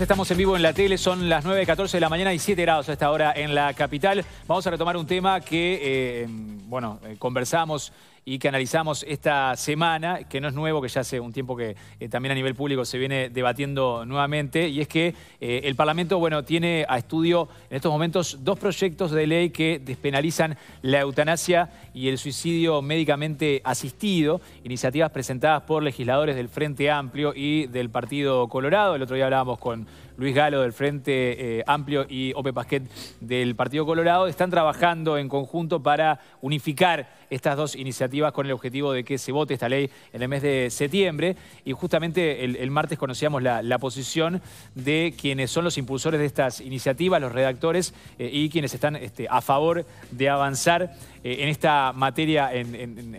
estamos en vivo en la tele, son las 9.14 de la mañana y 7 grados a esta hora en la capital. Vamos a retomar un tema que, eh, bueno, eh, conversamos y que analizamos esta semana, que no es nuevo, que ya hace un tiempo que eh, también a nivel público se viene debatiendo nuevamente, y es que eh, el Parlamento bueno, tiene a estudio en estos momentos dos proyectos de ley que despenalizan la eutanasia y el suicidio médicamente asistido, iniciativas presentadas por legisladores del Frente Amplio y del Partido Colorado. El otro día hablábamos con Luis Galo del Frente eh, Amplio y Ope Pasquet del Partido Colorado, están trabajando en conjunto para unificar estas dos iniciativas con el objetivo de que se vote esta ley en el mes de septiembre. Y justamente el, martes conocíamos la, posición de quienes son los impulsores de estas iniciativas, los redactores eh, y quienes están este, a favor de avanzar eh, en esta materia en,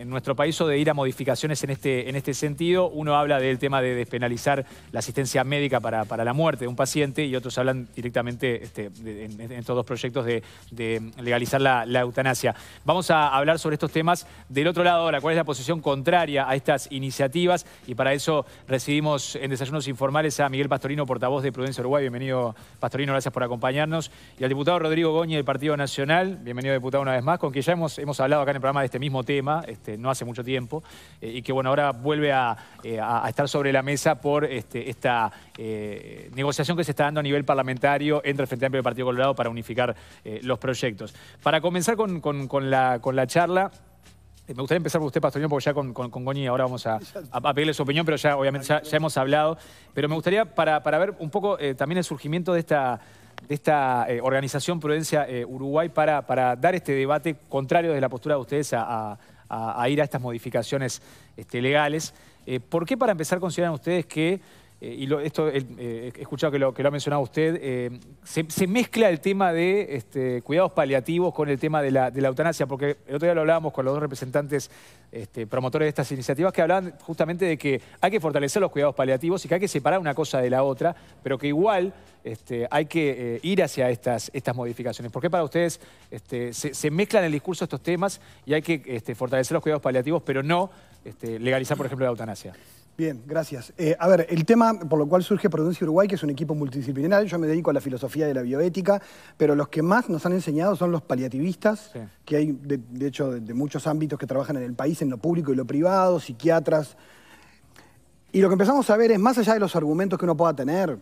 nuestro país o de ir a modificaciones en este, en este sentido. Uno habla del tema de despenalizar la asistencia médica para, la muerte de un paciente y otros hablan directamente este, en, estos dos proyectos de, legalizar la, eutanasia. Vamos a hablar sobre estos temas del otro lado ahora, cuál es la posición contraria a estas iniciativas y para eso recibimos en Desayunos Informales a Miguel Pastorino, portavoz de Prudencia Uruguay. Bienvenido, Pastorino, gracias por acompañarnos. Y al diputado Rodrigo Goñi del Partido Nacional, bienvenido diputado una vez más, con quien ya hemos hemos, hablado acá en el programa de este mismo tema, este, no hace mucho tiempo, eh, y que bueno, ahora vuelve a, eh, estar sobre la mesa por este, esta eh, negociación que se está dando a nivel parlamentario entre el Frente Amplio y el Partido Colorado para unificar los proyectos. Para comenzar con, la, charla... Me gustaría empezar por usted, Pastorino, porque ya con, Goñi ahora vamos a, pedirle su opinión, pero ya obviamente ya, hemos hablado. Pero me gustaría, para, ver un poco también el surgimiento de esta, de esta eh, organización Prudencia eh, Uruguay para, dar este debate contrario de la postura de ustedes a, ir a estas modificaciones este, legales. Eh, ¿Por qué para empezar consideran ustedes que eh, y esto eh, he escuchado que lo, ha mencionado usted, eh, se, mezcla el tema de este, cuidados paliativos con el tema de la, eutanasia, porque el otro día lo hablábamos con los dos representantes este, promotores de estas iniciativas que hablaban justamente de que hay que fortalecer los cuidados paliativos y que hay que separar una cosa de la otra, pero que igual este, hay que ir hacia estas, estas modificaciones. ¿Por qué para ustedes se, se, mezclan en el discurso estos temas y hay que fortalecer los cuidados paliativos, pero no legalizar, por ejemplo, la eutanasia? Bien, gracias. Eh, a ver, el tema por lo cual surge Prudencia Uruguay, que es un equipo multidisciplinario, yo me dedico a la filosofía de la bioética, pero los que más nos han enseñado son los paliativistas, que hay, de, hecho, de, muchos ámbitos que trabajan en el país, en lo público y lo privado, psiquiatras. Y lo que empezamos a ver es, más allá de los argumentos que uno pueda tener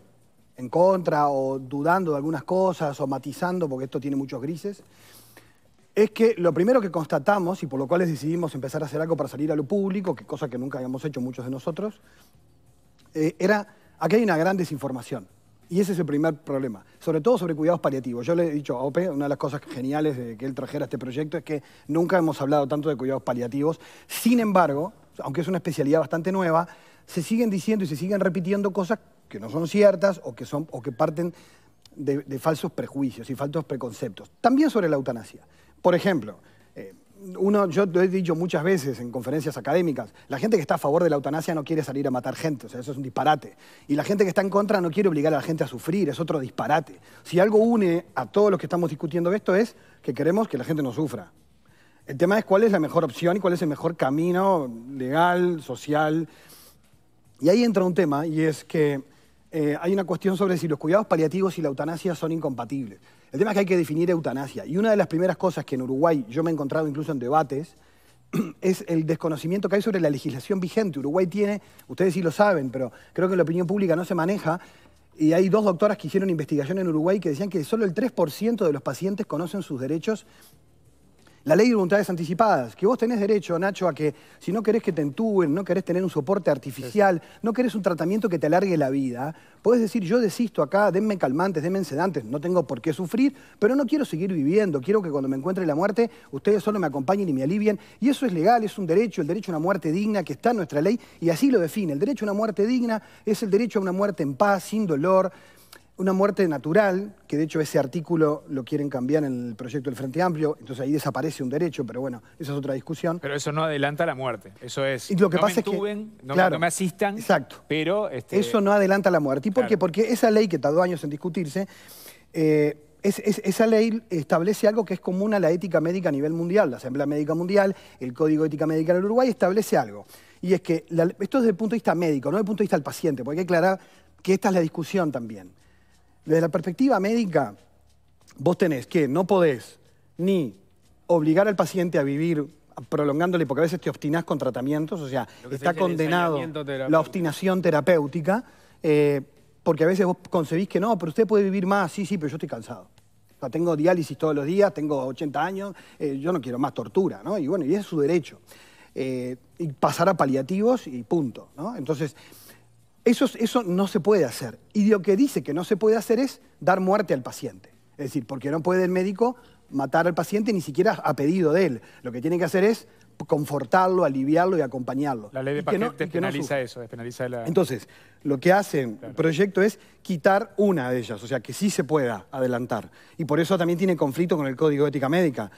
en contra o dudando de algunas cosas o matizando, porque esto tiene muchos grises, es que lo primero que constatamos y por lo cual decidimos empezar a hacer algo para salir a lo público, que cosa que nunca habíamos hecho muchos de nosotros, eh, era que hay una gran desinformación. Y ese es el primer problema, sobre todo sobre cuidados paliativos. Yo le he dicho a Ope, una de las cosas geniales de que él trajera este proyecto es que nunca hemos hablado tanto de cuidados paliativos. Sin embargo, aunque es una especialidad bastante nueva, se siguen diciendo y se siguen repitiendo cosas que no son ciertas o que, son, o que parten de falsos prejuicios y falsos preconceptos. También sobre la eutanasia. Por ejemplo, eh, uno, yo lo he dicho muchas veces en conferencias académicas, la gente que está a favor de la eutanasia no quiere salir a matar gente, o sea, eso es un disparate. Y la gente que está en contra no quiere obligar a la gente a sufrir, es otro disparate. Si algo une a todos los que estamos discutiendo esto es que queremos que la gente no sufra. El tema es cuál es la mejor opción y cuál es el mejor camino legal, social. Y ahí entra un tema y es que eh, hay una cuestión sobre si los cuidados paliativos y la eutanasia son incompatibles. El tema es que hay que definir eutanasia. Y una de las primeras cosas que en Uruguay yo me he encontrado incluso en debates es el desconocimiento que hay sobre la legislación vigente. Uruguay tiene, ustedes sí lo saben, pero creo que la opinión pública no se maneja. Y hay dos doctoras que hicieron investigación en Uruguay que decían que solo el 3% de los pacientes conocen sus derechos la ley de voluntades anticipadas, que vos tenés derecho, Nacho, a que si no querés que te entuben, no querés tener un soporte artificial, no querés un tratamiento que te alargue la vida, podés decir, yo desisto acá, denme calmantes, denme sedantes, no tengo por qué sufrir, pero no quiero seguir viviendo, quiero que cuando me encuentre la muerte, ustedes solo me acompañen y me alivien. Y eso es legal, es un derecho, el derecho a una muerte digna que está en nuestra ley y así lo define. El derecho a una muerte digna es el derecho a una muerte en paz, sin dolor, una muerte natural, que de hecho ese artículo lo quieren cambiar en el proyecto del Frente Amplio, entonces ahí desaparece un derecho, pero bueno, esa es otra discusión. Pero eso no adelanta la muerte, eso es... Y lo que pasa me es que, no, me asistan, exacto, pero... Este, eso no adelanta la muerte. ¿Y por qué? Porque esa ley que tardó años en discutirse, eh, esa ley establece algo que es común a la ética médica a nivel mundial, la Asamblea Médica Mundial, el Código de Ética Médica del Uruguay establece algo. Y es que esto es desde el punto de vista médico, no desde el punto de vista del paciente, porque hay que aclarar que esta es la discusión también. Desde la perspectiva médica, vos tenés que no podés ni obligar al paciente a vivir prolongándole, porque a veces te obstinás con tratamientos, o sea, está condenado la obstinación terapéutica, eh, porque a veces vos concebís que no, pero usted puede vivir más, sí, sí, pero yo estoy cansado. O sea, tengo diálisis todos los días, tengo 80 años, eh, yo no quiero más tortura, ¿no? Y bueno, y ese es su derecho. Eh, y pasar a paliativos y punto, ¿no? Entonces... Eso, no se puede hacer. Y lo que dice que no se puede hacer es dar muerte al paciente. Es decir, porque no puede el médico matar al paciente ni siquiera a pedido de él. Lo que tiene que hacer es confortarlo, aliviarlo y acompañarlo. La ley de pacientes penaliza eso, Entonces, lo que hace el proyecto es quitar una de ellas, o sea, que sí se pueda adelantar. Y por eso también tiene conflicto con el Código de Ética Médica,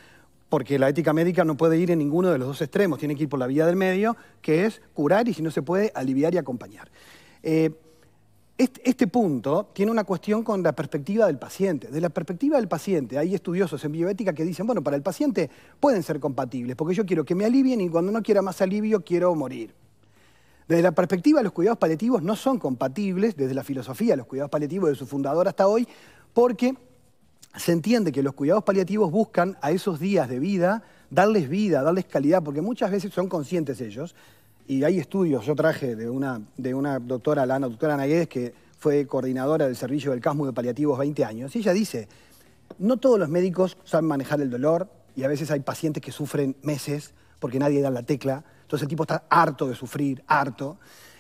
porque la ética médica no puede ir en ninguno de los dos extremos, tiene que ir por la vía del medio, que es curar y si no se puede, aliviar y acompañar. Eh, este, este, punto tiene una cuestión con la perspectiva del paciente. De la perspectiva del paciente, hay estudiosos en bioética que dicen, bueno, para el paciente pueden ser compatibles, porque yo quiero que me alivien y cuando no quiera más alivio quiero morir. Desde la perspectiva de los cuidados paliativos no son compatibles, desde la filosofía de los cuidados paliativos de su fundador hasta hoy, porque se entiende que los cuidados paliativos buscan a esos días de vida darles vida, darles calidad, porque muchas veces son conscientes ellos y hay estudios, yo traje de una, de una doctora, la doctora Ana Guedes, que fue coordinadora del servicio del Casmo de paliativos 20 años, y ella dice, no todos los médicos saben manejar el dolor, y a veces hay pacientes que sufren meses porque nadie da la tecla, entonces el tipo está harto de sufrir, harto.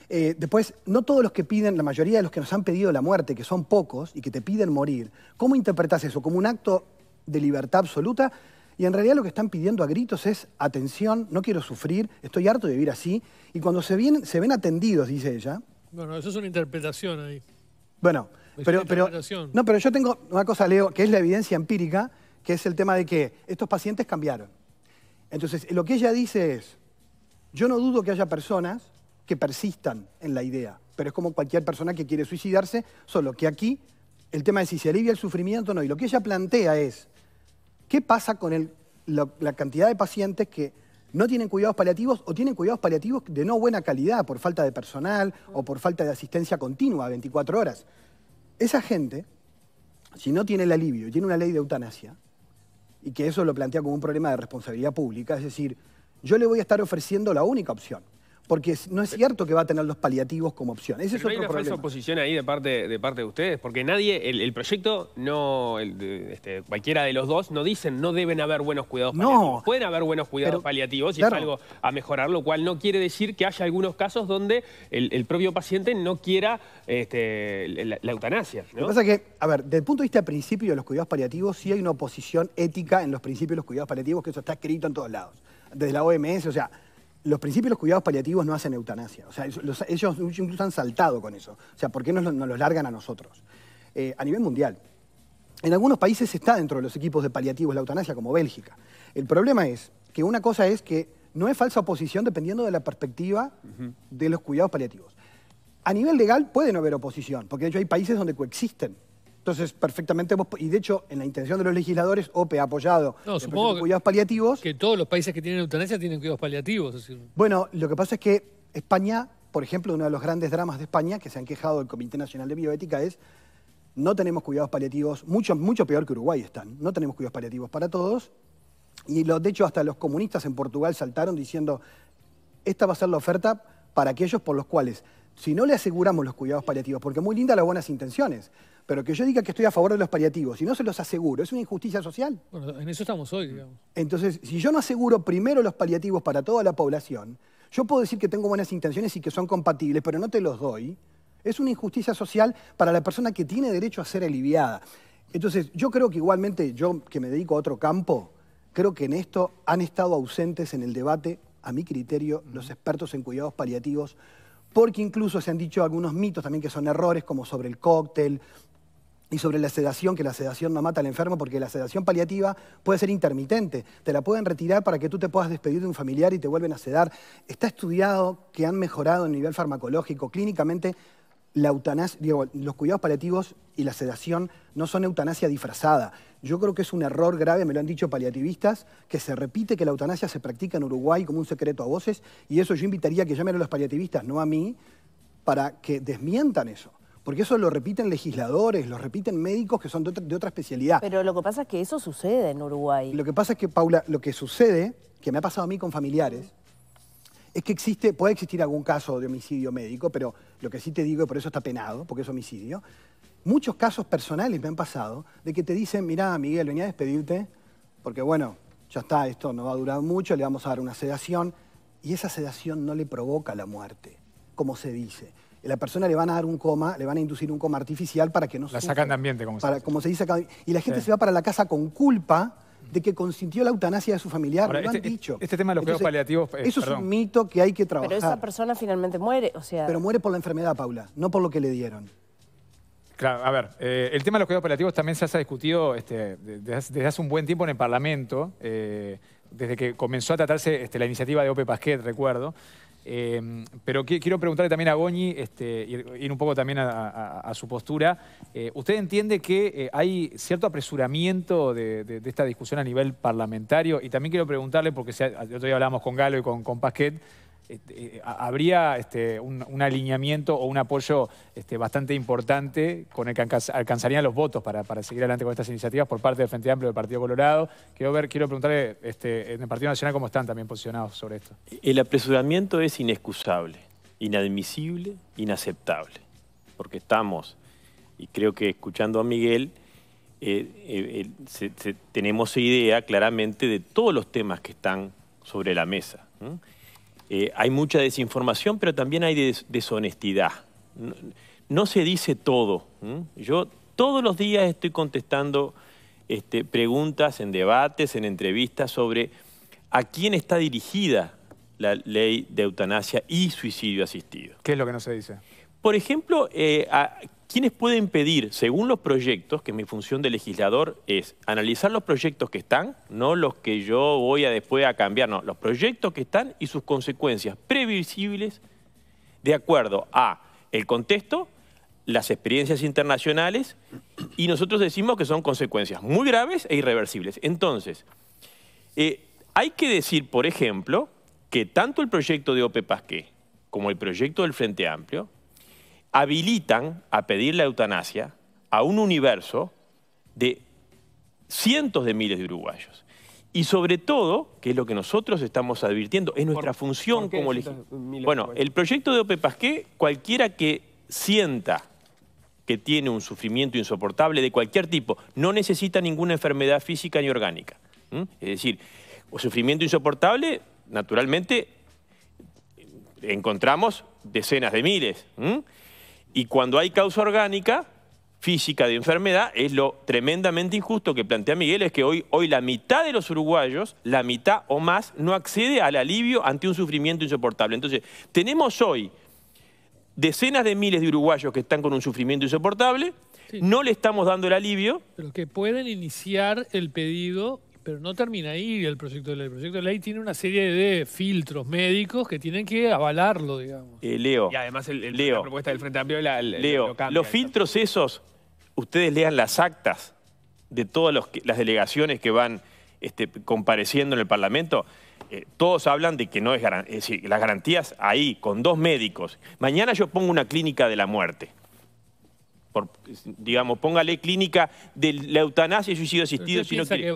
Eh, después, no todos los que piden, la mayoría de los que nos han pedido la muerte, que son pocos y que te piden morir, ¿cómo interpretas eso? ¿Como un acto de libertad absoluta? Y en realidad lo que están pidiendo a gritos es atención, no quiero sufrir, estoy harto de vivir así. Y cuando se, vienen, se ven atendidos, dice ella. Bueno, eso es una interpretación ahí. Bueno, pero, no, pero yo tengo una cosa, Leo, que es la evidencia empírica, que es el tema de que estos pacientes cambiaron. Entonces, lo que ella dice es, yo no dudo que haya personas que persistan en la idea, pero es como cualquier persona que quiere suicidarse, solo que aquí el tema es si se alivia el sufrimiento o no. Y lo que ella plantea es, ¿Qué pasa con la, cantidad de pacientes que no tienen cuidados paliativos o tienen cuidados paliativos de no buena calidad por falta de personal o por falta de asistencia continua 24 horas? Esa gente, si no tiene el alivio y tiene una ley de eutanasia, y que eso lo plantea como un problema de responsabilidad pública, es decir, yo le voy a estar ofreciendo la única opción, porque no es cierto que va a tener los paliativos como opción. Ese es otro problema. hay una falsa oposición ahí de parte, de parte de ustedes, porque nadie, el, proyecto, no, este, cualquiera de los dos, no dicen no deben haber buenos cuidados paliativos. No. Pueden haber buenos cuidados paliativos y es algo a mejorar, lo cual no quiere decir que haya algunos casos donde el, propio paciente no quiera este, la, eutanasia. Lo que pasa es que, a ver, desde el punto de vista del principio de los cuidados paliativos, sí hay una oposición ética en los principios de los cuidados paliativos, que eso está escrito en todos lados. Desde la OMS, o sea, los principios de los cuidados paliativos no hacen eutanasia. O sea, ellos incluso han saltado con eso. O sea, ¿por qué nos, los largan a nosotros? Eh, a nivel mundial. En algunos países está dentro de los equipos de paliativos la eutanasia, como Bélgica. El problema es que una cosa es que no es falsa oposición dependiendo de la perspectiva de los cuidados paliativos. A nivel legal puede no haber oposición, porque de hecho hay países donde coexisten entonces, perfectamente y de hecho, en la intención de los legisladores, OPE ha apoyado supongo cuidados paliativos. Que todos los países que tienen eutanasia tienen cuidados paliativos. Bueno, lo que pasa es que España, por ejemplo, uno de los grandes dramas de España, que se han quejado el Comité Nacional de Bioética, es no tenemos cuidados paliativos, mucho, mucho peor que Uruguay están, no tenemos cuidados paliativos para todos. Y los de hecho, hasta los comunistas en Portugal saltaron diciendo, esta va a ser la oferta para aquellos por los cuales, si no le aseguramos los cuidados paliativos, porque muy linda las buenas intenciones, pero que yo diga que estoy a favor de los paliativos y no se los aseguro, es una injusticia social. Bueno, en eso estamos hoy, digamos. Entonces, si yo no aseguro primero los paliativos para toda la población, yo puedo decir que tengo buenas intenciones y que son compatibles, pero no te los doy. Es una injusticia social para la persona que tiene derecho a ser aliviada. Entonces, yo creo que igualmente, yo que me dedico a otro campo, creo que en esto han estado ausentes en el debate, a mi criterio, los expertos en cuidados paliativos, porque incluso se han dicho algunos mitos también que son errores, como sobre el cóctel, y sobre la sedación, que la sedación no mata al enfermo, porque la sedación paliativa puede ser intermitente. Te la pueden retirar para que tú te puedas despedir de un familiar y te vuelven a sedar. Está estudiado que han mejorado en nivel farmacológico. Clínicamente, la eutanasia, los cuidados paliativos y la sedación no son eutanasia disfrazada. Yo creo que es un error grave, me lo han dicho paliativistas, que se repite que la eutanasia se practica en Uruguay como un secreto a voces, y eso yo invitaría a que llamen a los paliativistas, no a mí, para que desmientan eso. Porque eso lo repiten legisladores, lo repiten médicos que son de otra, especialidad. Pero lo que pasa es que eso sucede en Uruguay. Lo que pasa es que, Paula, lo que sucede, que me ha pasado a mí con familiares, es que existe, puede existir algún caso de homicidio médico, pero lo que sí te digo, y por eso está penado, porque es homicidio, muchos casos personales me han pasado de que te dicen, mirá, Miguel, venía a despedirte, porque bueno, ya está, esto no va a durar mucho, le vamos a dar una sedación, y esa sedación no le provoca la muerte, como se dice. Eh, la persona le van a dar un coma, le van a inducir un coma artificial para que no se... La sacan de ambiente, como se dice. Como se dice Y la gente se va para la casa con culpa de que consintió la eutanasia de su familiar, lo han este, dicho. Este tema de los cuidados paliativos... Eh, eso es un mito que hay que trabajar. Pero esa persona finalmente muere, o sea... Pero muere por la enfermedad, Paula, no por lo que le dieron. Claro, a ver, eh, el tema de los cuidados paliativos también se ha discutido este, desde, hace un buen tiempo en el Parlamento, desde que comenzó a tratarse este, la iniciativa de Ope Pasquet, recuerdo. Em, pero quiero preguntarle también a Goñi, este, ir, un poco también a, su postura. Eh, ¿Usted entiende que eh, hay cierto apresuramiento de, esta discusión a nivel parlamentario? Y también quiero preguntarle, porque el otro día hablábamos con Galo y con, con Pasquet, este, eh, eh, habría este, un, alineamiento o un apoyo este, bastante importante con el que alcanzarían los votos para, seguir adelante con estas iniciativas por parte del Frente Amplio del Partido Colorado. Quiero, ver, quiero preguntarle en el Partido Nacional cómo están también posicionados sobre esto. El apresuramiento es inexcusable, inadmisible, inaceptable, porque estamos, y creo que escuchando a Miguel, eh, tenemos idea claramente de todos los temas que están sobre la mesa. Eh, hay mucha desinformación, pero también hay deshonestidad. No, se dice todo. Yo todos los días estoy contestando este, preguntas en debates, en entrevistas sobre a quién está dirigida la ley de eutanasia y suicidio asistido. ¿Qué es lo que no se dice? Por ejemplo, eh, ¿Quiénes pueden pedir, según los proyectos, que mi función de legislador es analizar los proyectos que están, no los que yo voy a después a cambiar, no, los proyectos que están y sus consecuencias previsibles de acuerdo a el contexto, las experiencias internacionales y nosotros decimos que son consecuencias muy graves e irreversibles. Entonces, eh, hay que decir, por ejemplo, que tanto el proyecto de OPE como el proyecto del Frente Amplio habilitan a pedir la eutanasia a un universo de cientos de miles de uruguayos. Y sobre todo, que es lo que nosotros estamos advirtiendo, es nuestra función como legisladores. Bueno, el proyecto de Ope cualquiera que sienta que tiene un sufrimiento insoportable de cualquier tipo, no necesita ninguna enfermedad física ni orgánica. Es decir, sufrimiento insoportable, naturalmente, encontramos decenas de miles. Y cuando hay causa orgánica, física de enfermedad, es lo tremendamente injusto que plantea Miguel, es que hoy, hoy la mitad de los uruguayos, la mitad o más, no accede al alivio ante un sufrimiento insoportable. Entonces, tenemos hoy decenas de miles de uruguayos que están con un sufrimiento insoportable, no le estamos dando el alivio. Pero que pueden iniciar el pedido pero no termina ahí el proyecto de ley. El proyecto de ley tiene una serie de filtros médicos que tienen que avalarlo, digamos. Eh, Leo. Y además el, Leo, la propuesta del Frente Amplio Leo, los filtros esos, ustedes lean las actas de todas las delegaciones que van este, compareciendo en el Parlamento. Eh, todos hablan de que no es, es decir, las garantías ahí, con dos médicos. Mañana yo pongo una clínica de la muerte digamos, póngale clínica de la eutanasia y suicidio asistido.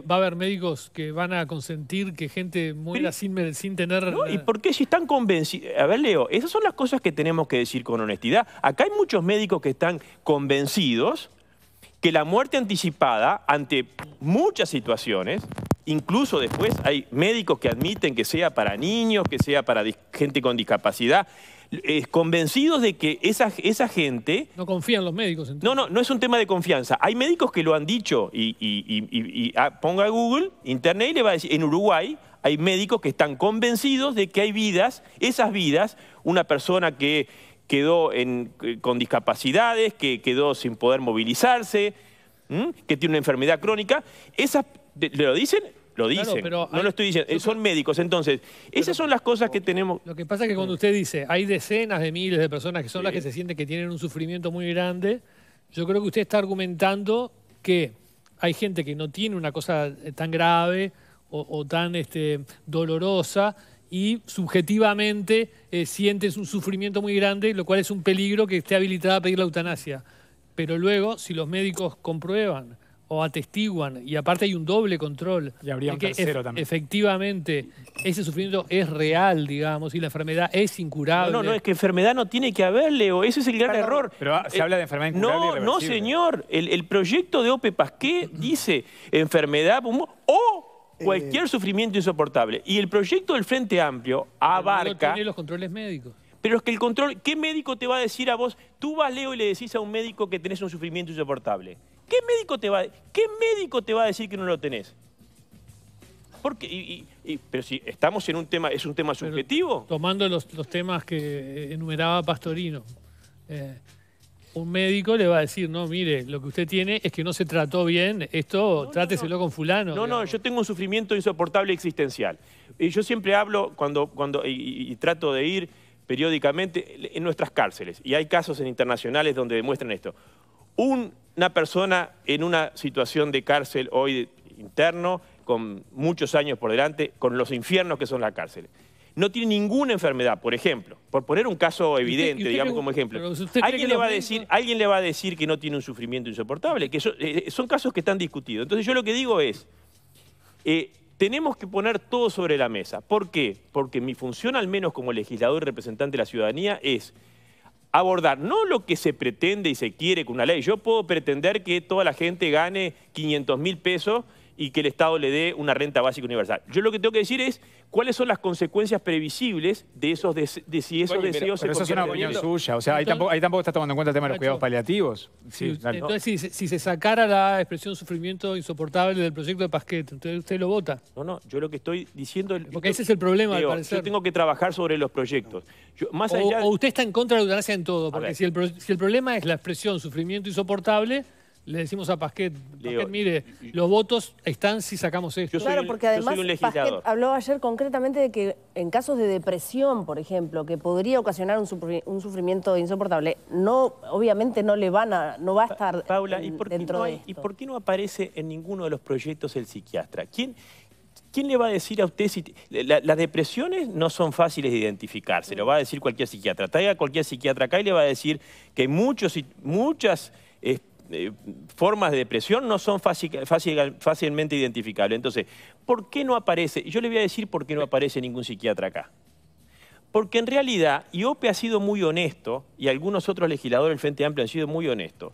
va a haber médicos que van a consentir que gente muera sin, sin tener... No, ¿y por qué si están convencidos? A ver, Leo, esas son las cosas que tenemos que decir con honestidad. Acá hay muchos médicos que están convencidos que la muerte anticipada, ante muchas situaciones, Incluso después hay médicos que admiten que sea para niños, que sea para gente con discapacidad convencidos de que esa, esa gente... No confían los médicos. Entonces. No, no, no es un tema de confianza. Hay médicos que lo han dicho y, y, ah, ponga Google, Internet y le va a decir, en Uruguay hay médicos que están convencidos de que hay vidas, esas vidas, una persona que quedó con discapacidades, que quedó sin poder movilizarse, que tiene una enfermedad crónica, esas, le lo dicen lo dicen. no lo estoy diciendo. Eh, son médicos. Entonces, esas son las cosas que tenemos. Lo que pasa es que cuando usted dice, hay decenas de miles de personas que son las que se sienten que tienen un sufrimiento muy grande, yo creo que usted está argumentando que hay gente que no tiene una cosa eh, tan grave o, tan este, dolorosa y subjetivamente siente eh, sientes un sufrimiento muy grande, lo cual es un peligro que esté habilitada a pedir la eutanasia. Pero luego, si los médicos comprueban o atestiguan, y aparte hay un doble control. Y habría que tercero también. Efectivamente, ese sufrimiento es real, digamos, y la enfermedad es incurable. No, no, es que enfermedad no tiene que haber, Leo. Ese es el gran error. Pero se eh, habla de enfermedad incurable. No, no, señor. El, proyecto de Ope Pasqué dice enfermedad o eh. cualquier sufrimiento insoportable. Y el proyecto del Frente Amplio abarca... No tiene los controles médicos. Pero es que el control, ¿qué médico te va a decir a vos? Tú vas, Leo, y le decís a un médico que tenés un sufrimiento insoportable. ¿Qué médico te va, qué médico te va a decir que no lo tenés? Porque, pero si estamos en un tema, es un tema subjetivo. tomando los, temas que enumeraba Pastorino, eh, un médico le va a decir, no, mire, lo que usted tiene es que no se trató bien, esto tráteselo con fulano. No, no, yo tengo un sufrimiento insoportable existencial. Y yo siempre hablo cuando, cuando y, trato de ir periódicamente en nuestras cárceles, y hay casos en internacionales donde demuestran esto. Un una persona en una situación de cárcel hoy interno, con muchos años por delante, con los infiernos que son las cárceles. No tiene ninguna enfermedad, por ejemplo, por poner un caso evidente, digamos como ejemplo. ¿Alguien le, va a decir, alguien le va a decir que no tiene un sufrimiento insoportable, que eh, eh, son casos que están discutidos. Entonces yo lo que digo es, eh, tenemos que poner todo sobre la mesa. ¿Por qué? Porque mi función, al menos como legislador y representante de la ciudadanía, es abordar no lo que se pretende y se quiere con una ley. Yo puedo pretender que toda la gente gane 500 mil pesos y que el Estado le dé una renta básica universal. Yo lo que tengo que decir es cuáles son las consecuencias previsibles de esos si esos deseos pero eso es una opinión suya, o sea, ahí, tampoco, está tomando en cuenta el tema de los cuidados paliativos. entonces, si, se sacara la expresión sufrimiento insoportable del proyecto de Pasquet, entonces usted lo vota. No, no, yo lo que estoy diciendo... Porque ese es el problema, Yo tengo que trabajar sobre los proyectos. o, usted está en contra de la eutanasia en todo, porque si el problema es la expresión sufrimiento insoportable le decimos a Pasquet, Pasquet mire, los votos están si sacamos esto. Claro, porque además Pasquet habló ayer concretamente de que en casos de depresión, por ejemplo, que podría ocasionar un, sufrimiento insoportable, no, obviamente no le van a, no va a estar ¿y dentro de esto? ¿y por qué no aparece en ninguno de los proyectos el psiquiatra? ¿Quién, ¿Quién le va a decir a usted si... las depresiones no son fáciles de identificar, se lo va a decir cualquier psiquiatra. Traiga a cualquier psiquiatra acá y le va a decir que hay muchos, muchas este, eh, formas de depresión no son fácilmente identificables. Entonces, ¿por qué no aparece? Yo le voy a decir por qué no aparece ningún psiquiatra acá. Porque en realidad, IOPE ha sido muy honesto, y algunos otros legisladores del Frente Amplio han sido muy honestos,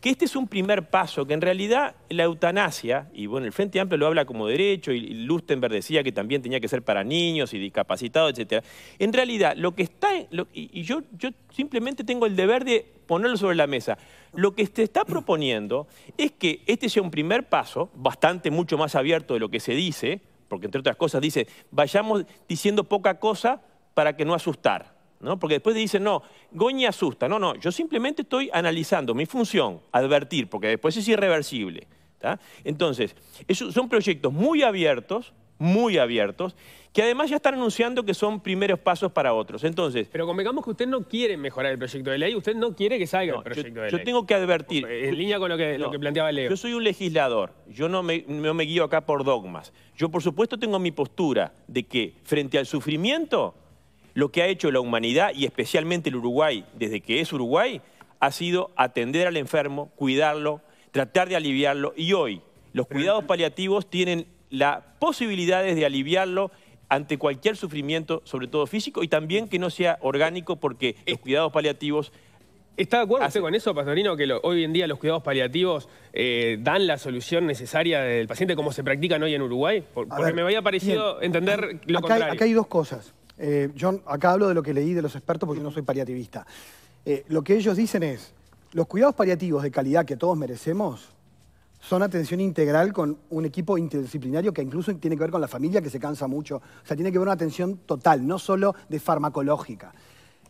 que este es un primer paso, que en realidad la eutanasia, y bueno, el Frente Amplio lo habla como derecho, y Lustenberg decía que también tenía que ser para niños y discapacitados, etc. En realidad, lo que está, y, yo, yo simplemente tengo el deber de ponerlo sobre la mesa, lo que se está proponiendo es que este sea un primer paso, bastante mucho más abierto de lo que se dice, porque entre otras cosas dice, vayamos diciendo poca cosa para que no asustar. Porque después dicen, no, goña asusta. No, no, yo simplemente estoy analizando mi función, advertir, porque después es irreversible. Entonces, son proyectos muy abiertos, muy abiertos, que además ya están anunciando que son primeros pasos para otros. Entonces, Pero convengamos que usted no quiere mejorar el proyecto de ley, usted no quiere que salga el proyecto yo, de ley. Yo tengo que advertir. En línea con lo que, lo que planteaba Leo. Yo soy un legislador, yo no me, no me guío acá por dogmas. Yo por supuesto tengo mi postura de que frente al sufrimiento lo que ha hecho la humanidad y especialmente el Uruguay desde que es Uruguay ha sido atender al enfermo, cuidarlo, tratar de aliviarlo y hoy los cuidados paliativos tienen las posibilidades de aliviarlo ante cualquier sufrimiento, sobre todo físico, y también que no sea orgánico porque los eh, cuidados paliativos ¿Está de acuerdo usted con eso, Pastorino, que hoy en día los cuidados paliativos eh, dan la solución necesaria del paciente como se practican hoy en Uruguay? porque me había parecido entender lo contrario. acá hay dos cosas yo eh, acá hablo de lo que leí de los expertos porque yo no soy paliativista. Eh, lo que ellos dicen es, los cuidados paliativos de calidad que todos merecemos son atención integral con un equipo interdisciplinario que incluso tiene que ver con la familia que se cansa mucho. O sea, tiene que ver una atención total, no solo de farmacológica.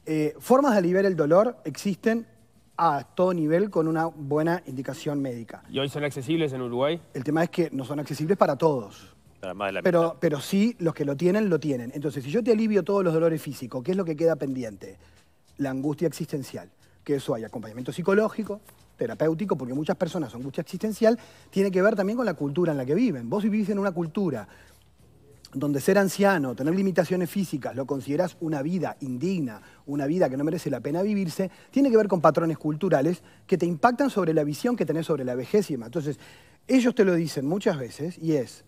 Eh, formas de aliviar el dolor existen a todo nivel con una buena indicación médica. ¿Y hoy son accesibles en Uruguay? El tema es que no son accesibles para todos pero, pero sí, los que lo tienen, lo tienen. Entonces, si yo te alivio todos los dolores físicos, ¿qué es lo que queda pendiente? La angustia existencial. Que eso hay acompañamiento psicológico, terapéutico, porque muchas personas angustia existencial, tiene que ver también con la cultura en la que viven. Vos vivís en una cultura donde ser anciano, tener limitaciones físicas, lo consideras una vida indigna, una vida que no merece la pena vivirse, tiene que ver con patrones culturales que te impactan sobre la visión que tenés sobre la vejez Entonces, ellos te lo dicen muchas veces y es,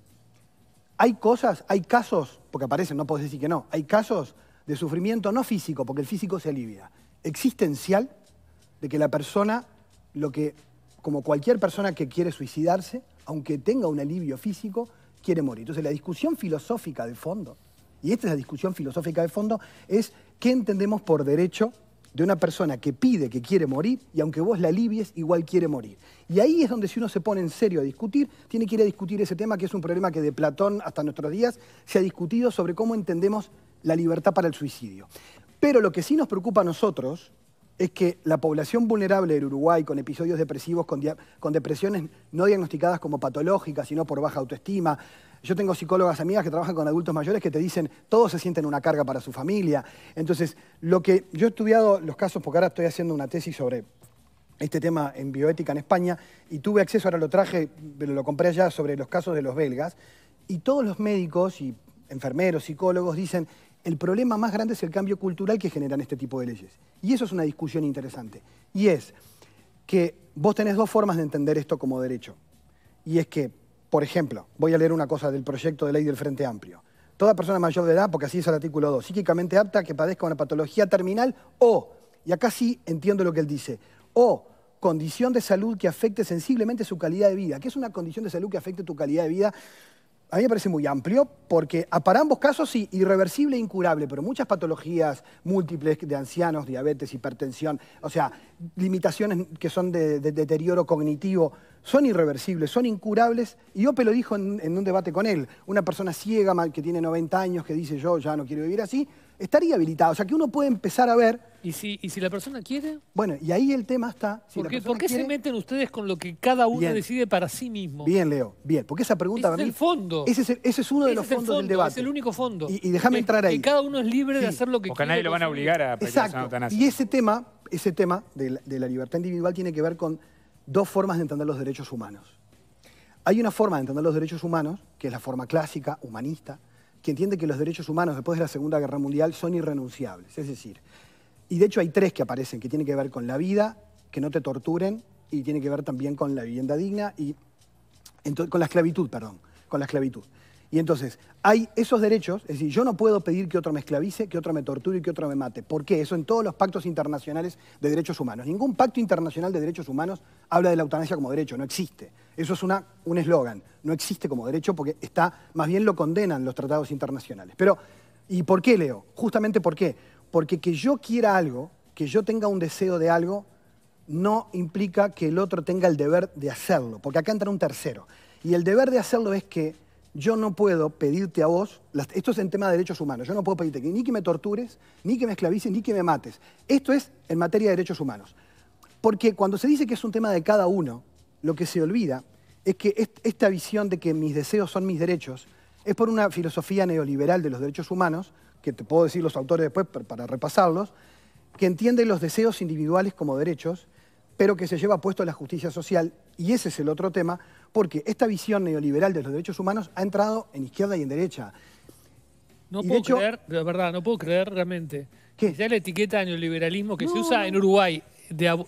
hay cosas, hay casos, porque aparecen, no puedo decir que no, hay casos de sufrimiento no físico, porque el físico se alivia, existencial, de que la persona, lo que, como cualquier persona que quiere suicidarse, aunque tenga un alivio físico, quiere morir. Entonces la discusión filosófica de fondo, y esta es la discusión filosófica de fondo, es qué entendemos por derecho de una persona que pide que quiere morir y aunque vos la alivies, igual quiere morir. Y ahí es donde si uno se pone en serio a discutir, tiene que ir a discutir ese tema que es un problema que de Platón hasta nuestros días se ha discutido sobre cómo entendemos la libertad para el suicidio. Pero lo que sí nos preocupa a nosotros es que la población vulnerable del Uruguay con episodios depresivos, con, con depresiones no diagnosticadas como patológicas, sino por baja autoestima, yo tengo psicólogas amigas que trabajan con adultos mayores que te dicen, todos se sienten una carga para su familia. Entonces, lo que yo he estudiado los casos, porque ahora estoy haciendo una tesis sobre este tema en bioética en España, y tuve acceso, ahora lo traje, pero lo compré allá, sobre los casos de los belgas, y todos los médicos y enfermeros, psicólogos dicen, el problema más grande es el cambio cultural que generan este tipo de leyes. Y eso es una discusión interesante. Y es que vos tenés dos formas de entender esto como derecho. Y es que por ejemplo, voy a leer una cosa del proyecto de ley del Frente Amplio. Toda persona mayor de edad, porque así es el artículo 2, psíquicamente apta que padezca una patología terminal o, y acá sí entiendo lo que él dice, o condición de salud que afecte sensiblemente su calidad de vida. ¿Qué es una condición de salud que afecte tu calidad de vida? a mí me parece muy amplio porque ah, para ambos casos sí, irreversible e incurable, pero muchas patologías múltiples de ancianos, diabetes, hipertensión, o sea, limitaciones que son de, deterioro cognitivo, son irreversibles, son incurables. Y Ope lo dijo en, en un debate con él, una persona ciega que tiene 90 años que dice yo ya no quiero vivir así, estaría habilitado. O sea, que uno puede empezar a ver... ¿Y si, la persona quiere? Bueno, y ahí el tema está... Si ¿Por qué, se meten ustedes con lo que cada uno decide para sí mismo? Bien, Leo, bien. Porque esa pregunta... Ese es el fondo. Ese es, uno de los fondos del debate. Es el único fondo. Y, déjame entrar ahí. Que cada uno es libre de hacer lo que Porque nadie lo van a obligar a pensar Exacto. Y ese tema, ese tema de la libertad individual tiene que ver con dos formas de entender los derechos humanos. Hay una forma de entender los derechos humanos, que es la forma clásica, humanista, que entiende que los derechos humanos después de la Segunda Guerra Mundial son irrenunciables. Es decir, y de hecho hay tres que aparecen, que tienen que ver con la vida, que no te torturen, y tiene que ver también con la vivienda digna y con la esclavitud, perdón, con la esclavitud. Y entonces, hay esos derechos, es decir, yo no puedo pedir que otro me esclavice, que otro me torture y que otro me mate. ¿Por qué? Eso en todos los pactos internacionales de derechos humanos. Ningún pacto internacional de derechos humanos habla de la eutanasia como derecho, no existe. Eso es una, un eslogan, no existe como derecho porque está, más bien lo condenan los tratados internacionales. Pero, ¿y por qué, Leo? Justamente por qué. Porque que yo quiera algo, que yo tenga un deseo de algo, no implica que el otro tenga el deber de hacerlo, porque acá entra un tercero. Y el deber de hacerlo es que yo no puedo pedirte a vos, esto es en tema de derechos humanos, yo no puedo pedirte ni que me tortures, ni que me esclavices, ni que me mates. Esto es en materia de derechos humanos. Porque cuando se dice que es un tema de cada uno, lo que se olvida es que esta visión de que mis deseos son mis derechos es por una filosofía neoliberal de los derechos humanos, que te puedo decir los autores después para repasarlos, que entiende los deseos individuales como derechos, pero que se lleva puesto a la justicia social, y ese es el otro tema, porque esta visión neoliberal de los derechos humanos ha entrado en izquierda y en derecha. No puedo creer, la verdad, no puedo creer realmente. que Ya la etiqueta de neoliberalismo que se usa en Uruguay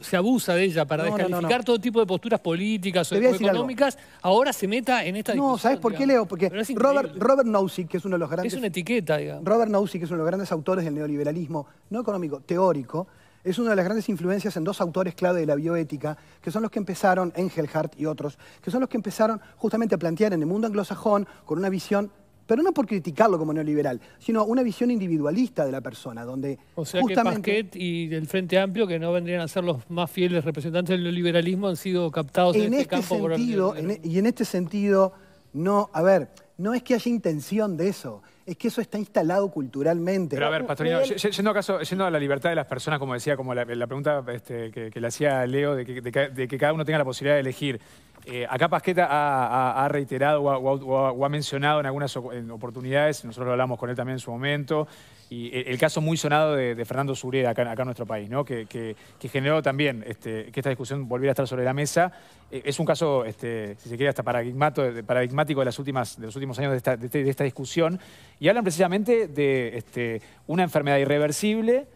se abusa de ella para descalificar todo tipo de posturas políticas o económicas, ahora se meta en esta No, ¿sabes por qué, Leo? Porque Robert, Robert que es uno de los grandes... Es una etiqueta, Robert Nozick, que es uno de los grandes autores del neoliberalismo, no económico, teórico, es una de las grandes influencias en dos autores clave de la bioética, que son los que empezaron, Engelhardt y otros, que son los que empezaron justamente a plantear en el mundo anglosajón con una visión pero no por criticarlo como neoliberal, sino una visión individualista de la persona, donde O sea que y del Frente Amplio, que no vendrían a ser los más fieles representantes del neoliberalismo, han sido captados en, este, este, campo sentido, por el... E, y en este sentido, no, a ver, no es que haya intención de eso, es que eso está instalado culturalmente. Pero a ver, Pastorino, yendo, a la libertad de las personas, como decía, como la, pregunta este, que, le hacía Leo, de que cada uno tenga la posibilidad de elegir. Eh, acá Pasqueta ha, reiterado o ha, mencionado en algunas oportunidades, nosotros lo hablamos con él también en su momento, y e, el, caso muy sonado de, Fernando Sureda acá, en nuestro país, ¿no? que, generó también este, que esta discusión volviera a estar sobre la mesa. Eh, es un caso, este, si se quiere, hasta paradigmático de, las últimas, de los últimos años de esta, este, discusión, y hablan precisamente de una enfermedad irreversible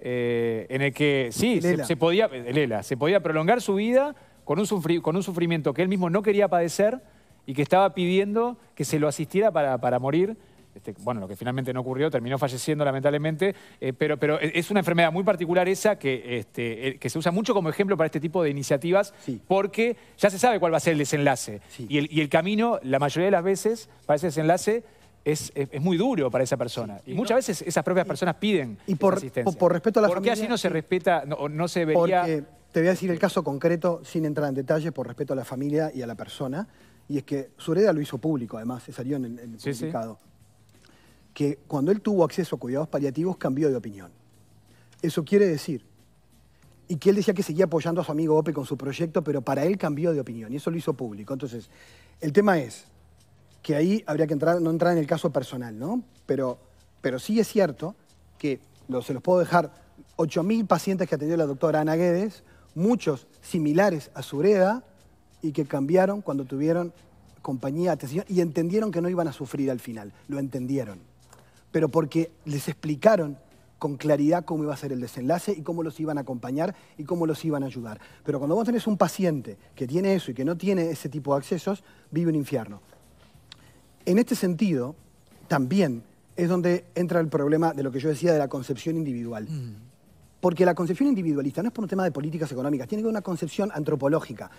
eh, en el que sí, se, podía, Lela, se podía prolongar su vida con un, sufrimiento que él mismo no quería padecer y que estaba pidiendo que se lo asistiera para, morir. Este, bueno, lo que finalmente no ocurrió, terminó falleciendo lamentablemente, eh, pero, pero e-, es una enfermedad muy particular esa que, este, eh, que se usa mucho como ejemplo para este tipo de iniciativas porque ya se sabe cuál va a ser el desenlace. Y, el, y el camino, la mayoría de las veces, para ese desenlace es, muy duro para esa persona. y, muchas veces esas propias personas piden y por, asistencia. Por, respeto a la familia... qué así no se respeta, no, no se debería...? Porque te voy a decir el caso concreto, sin entrar en detalle, por respeto a la familia y a la persona. Y es que Sureda lo hizo público, además, se salió en el, comunicado publicado. Que cuando él tuvo acceso a cuidados paliativos, cambió de opinión. Eso quiere decir... Y que él decía que seguía apoyando a su amigo Ope con su proyecto, pero para él cambió de opinión y eso lo hizo público. Entonces, el tema es, que ahí habría que entrar, no entrar en el caso personal, ¿no? Pero, pero sí es cierto que se los puedo dejar 8.000 pacientes que atendió la doctora Ana Guedes, muchos similares a Zureda, y que cambiaron cuando tuvieron compañía, atención y entendieron que no iban a sufrir al final, lo entendieron. Pero porque les explicaron con claridad cómo iba a ser el desenlace y cómo los iban a acompañar y cómo los iban a ayudar. Pero cuando vos tenés un paciente que tiene eso y que no tiene ese tipo de accesos, vive un infierno. En este sentido, también es donde entra el problema de lo que yo decía de la concepción individual. Mm. Porque la concepción individualista no es por un tema de políticas económicas, tiene que ver una concepción antropológica,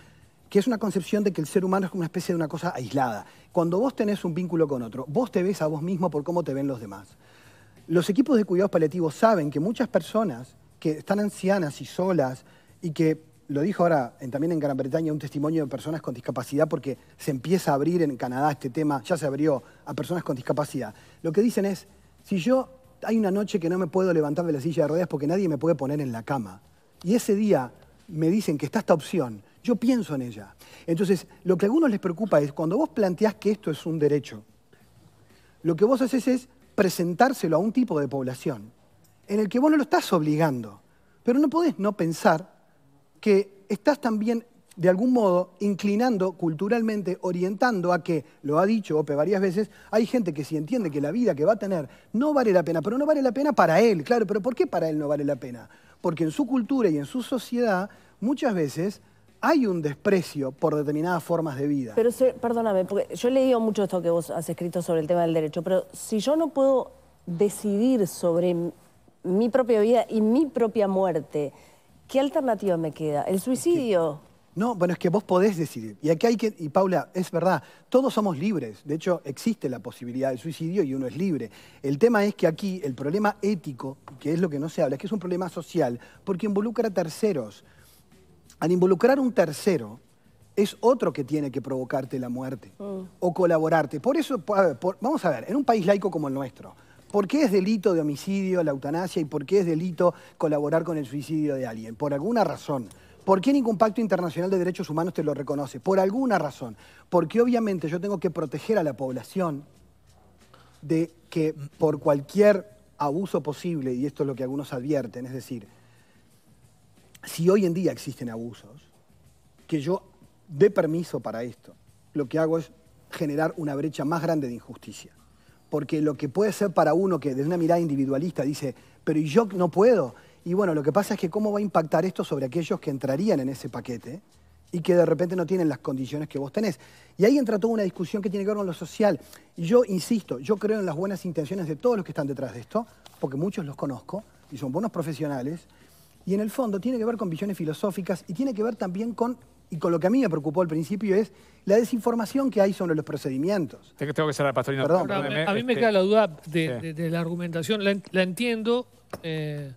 que es una concepción de que el ser humano es como una especie de una cosa aislada. Cuando vos tenés un vínculo con otro, vos te ves a vos mismo por cómo te ven los demás. Los equipos de cuidados paliativos saben que muchas personas que están ancianas y solas y que lo dijo ahora también en Gran Bretaña un testimonio de personas con discapacidad porque se empieza a abrir en Canadá este tema, ya se abrió a personas con discapacidad. Lo que dicen es, si yo hay una noche que no me puedo levantar de la silla de ruedas porque nadie me puede poner en la cama, y ese día me dicen que está esta opción, yo pienso en ella. Entonces, lo que a algunos les preocupa es cuando vos planteás que esto es un derecho, lo que vos haces es presentárselo a un tipo de población en el que vos no lo estás obligando, pero no podés no pensar que estás también, de algún modo, inclinando culturalmente, orientando a que, lo ha dicho Ope varias veces, hay gente que si entiende que la vida que va a tener no vale la pena, pero no vale la pena para él, claro, pero ¿por qué para él no vale la pena? Porque en su cultura y en su sociedad, muchas veces hay un desprecio por determinadas formas de vida. Pero perdóname, porque yo he leído mucho esto que vos has escrito sobre el tema del derecho, pero si yo no puedo decidir sobre mi propia vida y mi propia muerte, ¿Qué alternativa me queda? ¿El suicidio? No, bueno, es que vos podés decidir. Y aquí hay que, y Paula, es verdad, todos somos libres. De hecho, existe la posibilidad del suicidio y uno es libre. El tema es que aquí el problema ético, que es lo que no se habla, es que es un problema social, porque involucra a terceros. Al involucrar un tercero, es otro que tiene que provocarte la muerte mm. o colaborarte. Por eso, vamos a ver, en un país laico como el nuestro, ¿Por qué es delito de homicidio la eutanasia y por qué es delito colaborar con el suicidio de alguien? Por alguna razón. ¿Por qué ningún pacto internacional de derechos humanos te lo reconoce? Por alguna razón. Porque obviamente yo tengo que proteger a la población de que por cualquier abuso posible, y esto es lo que algunos advierten, es decir, si hoy en día existen abusos, que yo dé permiso para esto, lo que hago es generar una brecha más grande de injusticia porque lo que puede ser para uno que desde una mirada individualista dice, pero yo no puedo? Y bueno, lo que pasa es que cómo va a impactar esto sobre aquellos que entrarían en ese paquete y que de repente no tienen las condiciones que vos tenés. Y ahí entra toda una discusión que tiene que ver con lo social. yo insisto, yo creo en las buenas intenciones de todos los que están detrás de esto, porque muchos los conozco y son buenos profesionales. Y en el fondo tiene que ver con visiones filosóficas y tiene que ver también con y con lo que a mí me preocupó al principio es la desinformación que hay sobre los procedimientos. Tengo que Perdón, Perdón, a mí me este, queda la duda de, la argumentación. La, entiendo eh,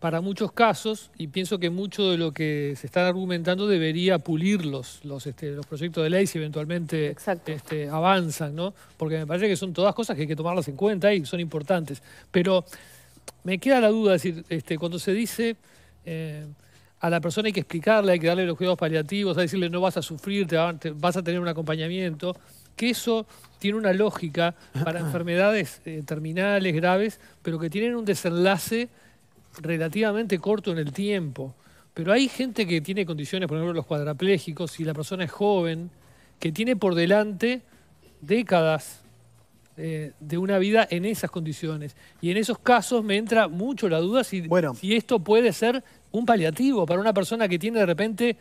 para muchos casos y pienso que mucho de lo que se está argumentando debería pulir este, los, proyectos de ley si eventualmente este, avanzan, ¿no? Porque me parece que son todas cosas que hay que tomarlas en cuenta y son importantes. Pero me queda la duda, es decir, cuando se dice... Eh, a la persona hay que explicarle, hay que darle los cuidados paliativos, que decirle no vas a sufrir, te vas a tener un acompañamiento, que eso tiene una lógica para ah. enfermedades eh, terminales, graves, pero que tienen un desenlace relativamente corto en el tiempo. Pero hay gente que tiene condiciones, por ejemplo, los cuadraplégicos, y la persona es joven, que tiene por delante décadas eh, de una vida en esas condiciones. Y en esos casos me entra mucho la duda si, bueno. si esto puede ser un paliativo para una persona que tiene de repente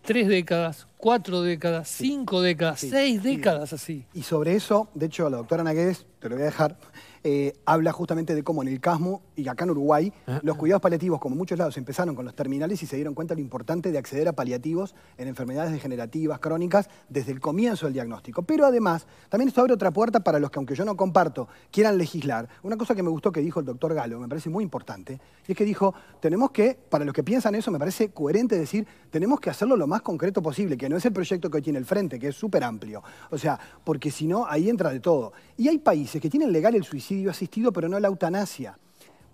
tres décadas, cuatro décadas, cinco décadas, seis décadas así. Y sobre eso, de hecho, la doctora Nagués, te lo voy a dejar, eh, habla justamente de cómo en el Casmo y acá en Uruguay, ah. los cuidados paliativos, como muchos lados, empezaron con los terminales y se dieron cuenta de lo importante de acceder a paliativos en enfermedades degenerativas, crónicas, desde el comienzo del diagnóstico. Pero además, también esto abre otra puerta para los que, aunque yo no comparto, quieran legislar. Una cosa que me gustó que dijo el doctor Galo, me parece muy importante, y es que dijo, tenemos que, para los que piensan eso, me parece coherente decir, tenemos que hacerlo lo más concreto posible, que no es el proyecto que hoy tiene el frente, que es súper amplio. O sea, porque si no, ahí entra de todo. Y hay países que tienen legal el suicidio asistido, pero no la eutanasia.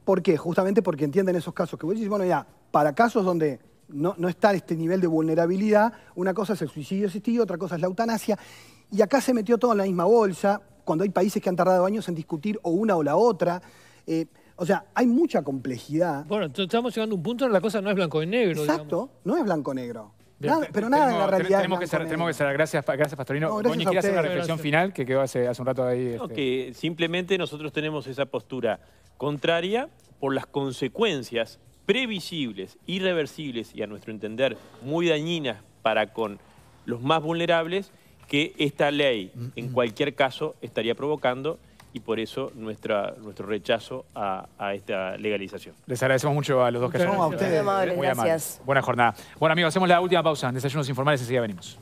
¿Por qué? Justamente porque entienden esos casos que vos decís, bueno, ya, para casos donde no, está este nivel de vulnerabilidad, una cosa es el suicidio asistido, otra cosa es la eutanasia. Y acá se metió todo en la misma bolsa, cuando hay países que han tardado años en discutir o una o la otra. Eh, o sea, hay mucha complejidad. Bueno, estamos llegando a un punto en la cosa no es blanco y negro. Exacto, no es blanco y negro pero nada tenemos, en la realidad. Tenemos que, cerrar, Gracias, gracias Pastorino. No, gracias hacer una reflexión final que quedó hace, hace un rato ahí? Este. simplemente nosotros tenemos esa postura contraria por las consecuencias previsibles, irreversibles y a nuestro entender muy dañinas para con los más vulnerables que esta ley mm, en mm. cualquier caso estaría provocando y por eso nuestra, nuestro rechazo a, esta legalización. Les agradecemos mucho a los dos que son. No, a ustedes. amables, gracias. Buena jornada. Bueno, amigos, hacemos la última pausa. Desayunos informales, enseguida venimos.